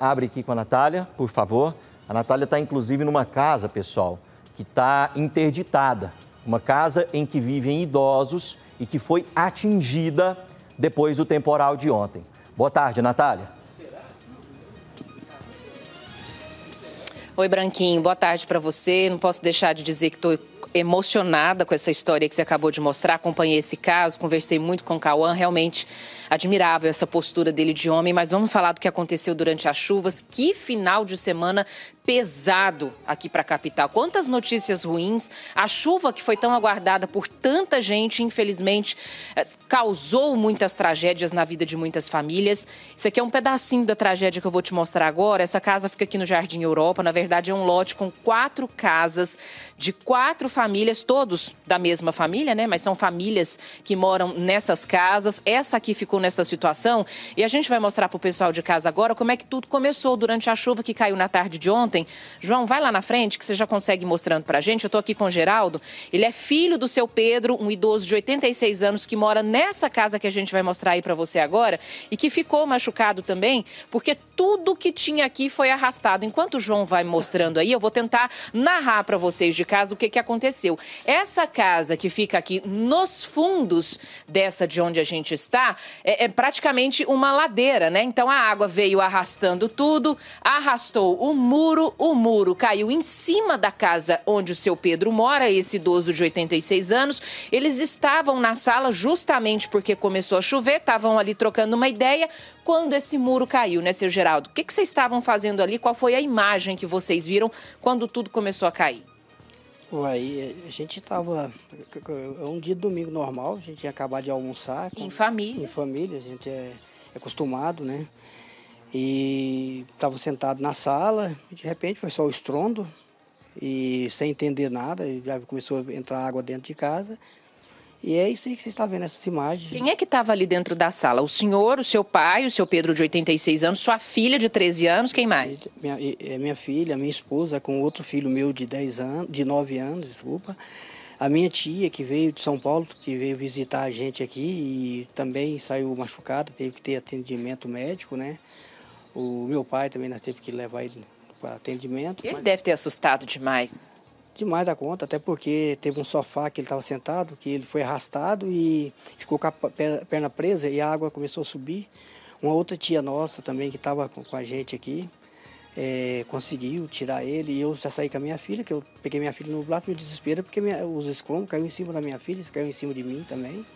abre aqui com a Natália, por favor. A Natália está, inclusive, numa casa, pessoal, que está interditada. Uma casa em que vivem idosos e que foi atingida depois do temporal de ontem. Boa tarde, Natália. Oi, Branquinho, boa tarde para você. Não posso deixar de dizer que estou emocionada com essa história que você acabou de mostrar. Acompanhei esse caso, conversei muito com o Cauã. Realmente admirável essa postura dele de homem. Mas vamos falar do que aconteceu durante as chuvas. Que final de semana pesado aqui para a capital. Quantas notícias ruins. A chuva que foi tão aguardada por tanta gente, infelizmente, eh, causou muitas tragédias na vida de muitas famílias. Isso aqui é um pedacinho da tragédia que eu vou te mostrar agora. Essa casa fica aqui no Jardim Europa. Na verdade, é um lote com quatro casas de quatro famílias, todos da mesma família, né? Mas são famílias que moram nessas casas. Essa aqui ficou nessa situação. E a gente vai mostrar para o pessoal de casa agora como é que tudo começou durante a chuva que caiu na tarde de ontem ontem. João, vai lá na frente que você já consegue mostrando para a gente. Eu estou aqui com o Geraldo. Ele é filho do seu Pedro, um idoso de 86 anos que mora nessa casa que a gente vai mostrar aí para você agora e que ficou machucado também porque tudo que tinha aqui foi arrastado. Enquanto o João vai mostrando aí, eu vou tentar narrar para vocês de casa o que, que aconteceu. Essa casa que fica aqui nos fundos dessa de onde a gente está é, é praticamente uma ladeira, né? Então a água veio arrastando tudo, arrastou o muro, o muro caiu em cima da casa onde o seu Pedro mora, esse idoso de 86 anos, eles estavam na sala justamente porque começou a chover, estavam ali trocando uma ideia quando esse muro caiu, né, seu Geraldo? O que, que vocês estavam fazendo ali? Qual foi a imagem que vocês viram quando tudo começou a cair? Aí eh, a gente estava É eh, um dia de domingo normal, a gente ia acabar de almoçar. Com, em família. Em família, a gente é, é acostumado, né? E estava sentado na sala, e de repente foi só o estrondo, e sem entender nada, já começou a entrar água dentro de casa. E é isso aí que você está vendo, essas imagens. Quem é que estava ali dentro da sala? O senhor, o seu pai, o seu Pedro de 86 anos, sua filha de 13 anos, quem mais? Minha, é, minha filha, minha esposa, com outro filho meu de 10 anos, de 9 anos, desculpa. A minha tia, que veio de São Paulo, que veio visitar a gente aqui e também saiu machucada, teve que ter atendimento médico, né? O meu pai também nós tivemos que levar ele para atendimento. Ele mas... deve ter assustado demais. Demais da conta, até porque teve um sofá que ele estava sentado, que ele foi arrastado e ficou com a perna presa e a água começou a subir. Uma outra tia nossa também que estava com a gente aqui é, conseguiu tirar ele e eu já saí com a minha filha, que eu peguei minha filha no blato, me desespero porque minha, os escombros caiu em cima da minha filha, caiu em cima de mim também.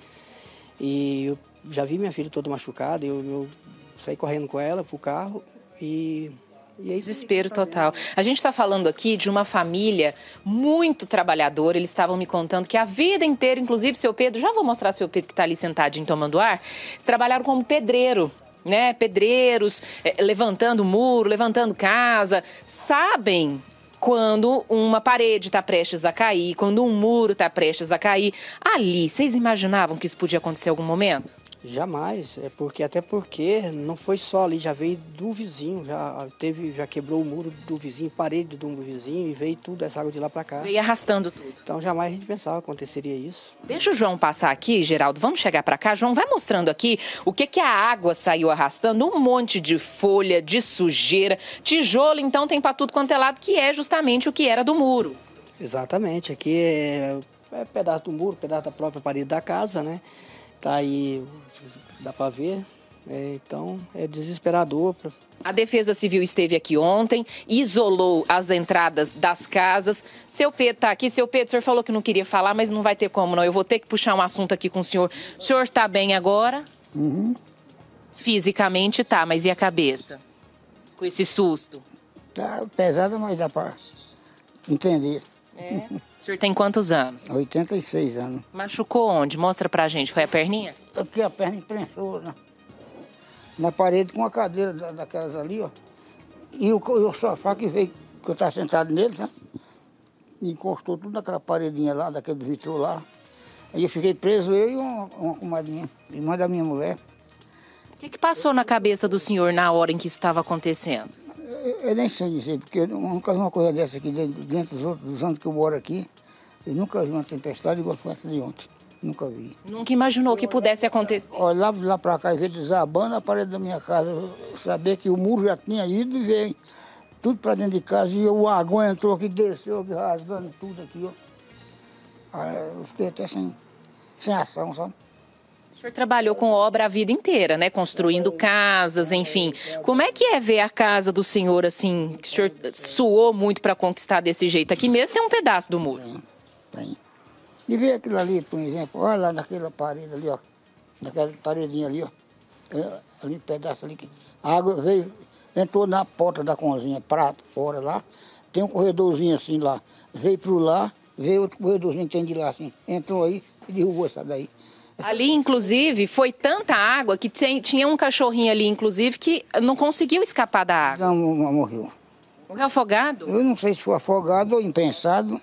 E eu já vi minha filha toda machucada, eu, meu saí correndo com ela pro carro e é Desespero tá total. A gente está falando aqui de uma família muito trabalhadora. Eles estavam me contando que a vida inteira, inclusive seu Pedro, já vou mostrar seu Pedro que está ali sentadinho tomando ar, trabalharam como pedreiro. Né, pedreiros, eh, levantando muro, levantando casa, sabem quando uma parede está prestes a cair, quando um muro está prestes a cair. Ali, vocês imaginavam que isso podia acontecer em algum momento? Jamais, é porque até porque não foi só ali, já veio do vizinho, já teve, já quebrou o muro do vizinho, parede do vizinho e veio tudo essa água de lá para cá. Veio arrastando tudo. Então jamais a gente pensava que aconteceria isso. Deixa o João passar aqui, Geraldo, vamos chegar para cá, João, vai mostrando aqui o que que a água saiu arrastando, um monte de folha, de sujeira, tijolo, então tem para tudo quanto é lado, que é justamente o que era do muro. Exatamente, aqui é, é pedaço do muro, pedaço da própria parede da casa, né? tá aí, dá para ver. É, então é desesperador pra... A Defesa Civil esteve aqui ontem, isolou as entradas das casas. Seu Pedro está aqui. Seu Pedro, o senhor falou que não queria falar, mas não vai ter como, não. Eu vou ter que puxar um assunto aqui com o senhor. O senhor está bem agora? Uhum. Fisicamente tá, mas e a cabeça? Com esse susto? Tá pesada, mas dá para entender. É. O senhor tem quantos anos? 86 anos. Machucou onde? Mostra pra gente. Foi a perninha? Aqui a perna imprensou na, né? na parede com a cadeira da, daquelas ali, ó. E o, o sofá que veio, que eu estava sentado nele, sabe? encostou tudo naquela paredinha lá, daquele vitrô lá. Aí eu fiquei preso, eu e uma, uma comadinha, irmã da minha mulher. O que, que passou na cabeça do senhor na hora em que isso estava acontecendo? eu nem sei dizer, porque eu nunca vi uma coisa dessa aqui dentro, dentro dos, outros, dos anos que eu moro aqui. Eu nunca vi uma tempestade igual a essa de ontem. Nunca vi. Nunca imaginou que pudesse acontecer? Olhar lá para cá e ver desabando a parede da minha casa, saber que o muro já tinha ido e veio tudo para dentro de casa e o água entrou aqui, desceu aqui, rasgando tudo aqui, ó. Aí ah, eu fiquei até sem, sem ação, sabe? senhor trabalhou com obra a vida inteira, né? Construindo casas, enfim. Como é que é ver a casa do senhor assim, que o senhor suou muito para conquistar desse jeito? Aqui mesmo tem um pedaço do muro. Tem. E ver aquilo ali, por exemplo, olha lá naquela parede ali, ó. Naquela paredinha ali, ó. É, ali, um pedaço ali que a água veio, entrou na porta da cozinha para fora lá. Tem um corredorzinho assim lá. Veio para lá, veio outro corredorzinho que tem de lá assim. Entrou aí e derrubou essa daí. Ali, inclusive, foi tanta água que tem, tinha um cachorrinho ali, inclusive, que não conseguiu escapar da água. Não, morreu. Morreu afogado? Eu não sei se foi afogado ou impensado.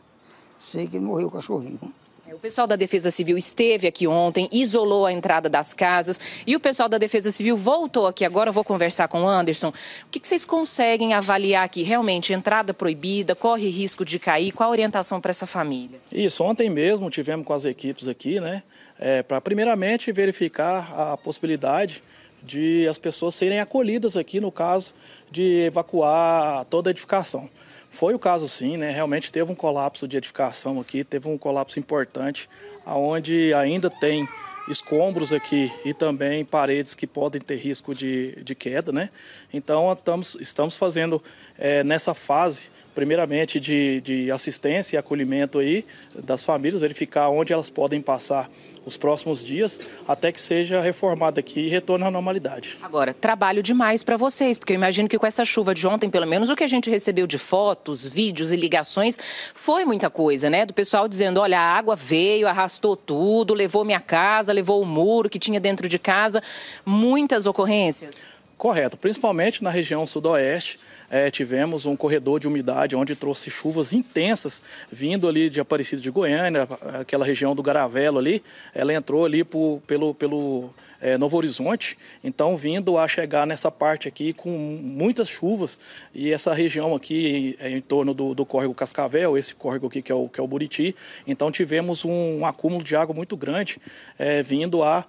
Sei que morreu o cachorrinho. É, o pessoal da Defesa Civil esteve aqui ontem, isolou a entrada das casas e o pessoal da Defesa Civil voltou aqui agora. Eu vou conversar com o Anderson. O que, que vocês conseguem avaliar aqui? Realmente, entrada proibida, corre risco de cair? Qual a orientação para essa família? Isso, ontem mesmo tivemos com as equipes aqui, né? é, para primeiramente verificar a possibilidade de as pessoas serem acolhidas aqui no caso de evacuar toda a edificação. Foi o caso sim, né? Realmente teve um colapso de edificação aqui, teve um colapso importante, aonde ainda tem escombros aqui e também paredes que podem ter risco de, de queda, né? Então estamos, estamos fazendo é, nessa fase primeiramente de, de assistência e acolhimento aí das famílias, verificar onde elas podem passar os próximos dias até que seja reformada aqui e retorne à normalidade. Agora, trabalho demais para vocês, porque eu imagino que com essa chuva de ontem, pelo menos o que a gente recebeu de fotos, vídeos e ligações, foi muita coisa, né? Do pessoal dizendo: olha, a água veio, arrastou tudo, levou minha casa, levou o muro que tinha dentro de casa. Muitas ocorrências. Correto, principalmente na região sudoeste. É, tivemos um corredor de umidade onde trouxe chuvas intensas vindo ali de Aparecida de Goiânia, aquela região do Garavelo ali. Ela entrou ali por, pelo, pelo é, Novo Horizonte, então vindo a chegar nessa parte aqui com muitas chuvas. E essa região aqui em, eh, em torno do, do córrego Cascavel, esse córrego aqui que é o, que é o Buriti, então tivemos um, um acúmulo de água muito grande, é, vindo a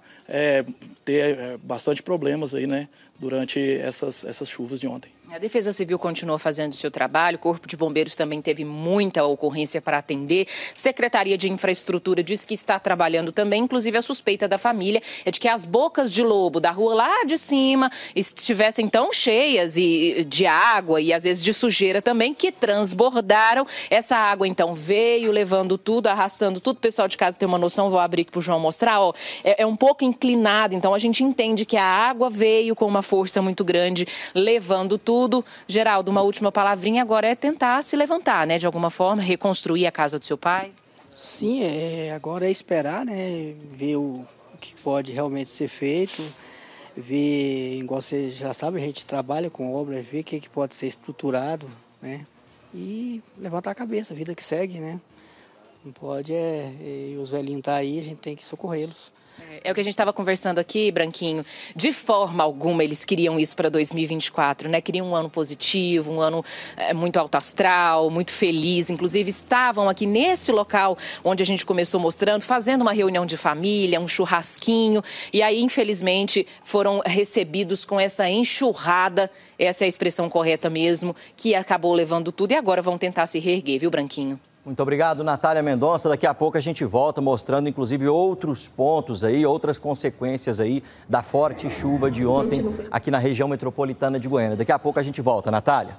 ter bastante problemas aí, né? durante essas, essas chuvas de ontem. A Defesa Civil continua fazendo seu trabalho, o Corpo de Bombeiros também teve muita ocorrência para atender. Secretaria de Infraestrutura diz que está trabalhando também, inclusive a suspeita da família é de que as bocas de lobo da rua lá de cima estivessem tão cheias e, de água e às vezes de sujeira também que transbordaram. Essa água então veio levando tudo, arrastando tudo. O pessoal de casa tem uma noção, vou abrir aqui para o João mostrar. Ó, é, é um pouco inclinado, então a gente entende que a água veio com uma força muito grande, levando tudo tudo. Geraldo, uma última palavrinha agora é tentar se levantar, né? De alguma forma, reconstruir a casa do seu pai. Sim, é, agora é esperar, né? Ver o, o que pode realmente ser feito, ver, igual você já sabe, a gente trabalha com obras, ver o que, que pode ser estruturado, né? E levantar a cabeça, a vida que segue, né? Não pode é. E é, os velhinhos estão tá aí, a gente tem que socorrê-los. É, é o que a gente estava conversando aqui, Branquinho. De forma alguma eles queriam isso para 2024, né? Queriam um ano positivo, um ano é, muito alto astral, muito feliz. Inclusive estavam aqui nesse local onde a gente começou mostrando, fazendo uma reunião de família, um churrasquinho. E aí, infelizmente, foram recebidos com essa enxurrada, essa é a expressão correta mesmo, que acabou levando tudo. E agora vão tentar se reerguer, viu, Branquinho? Muito obrigado, Natália Mendonça. Daqui a pouco a gente volta mostrando, inclusive, outros pontos aí, outras consequências aí da forte chuva de ontem aqui na região metropolitana de Goiânia. Daqui a pouco a gente volta, Natália.